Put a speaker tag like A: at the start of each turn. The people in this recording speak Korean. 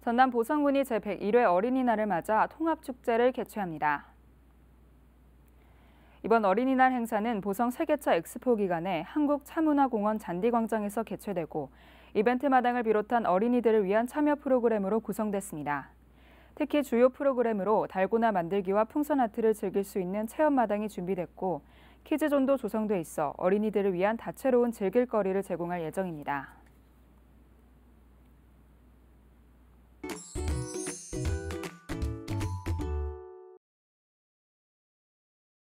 A: 전남 보성군이 제101회 어린이날을 맞아 통합축제를 개최합니다. 이번 어린이날 행사는 보성 세계차 엑스포 기간에 한국차문화공원 잔디광장에서 개최되고 이벤트 마당을 비롯한 어린이들을 위한 참여 프로그램으로 구성됐습니다. 특히 주요 프로그램으로 달고나 만들기와 풍선 아트를 즐길 수 있는 체험 마당이 준비됐고 키즈존도 조성돼 있어 어린이들을 위한 다채로운 즐길거리를 제공할 예정입니다.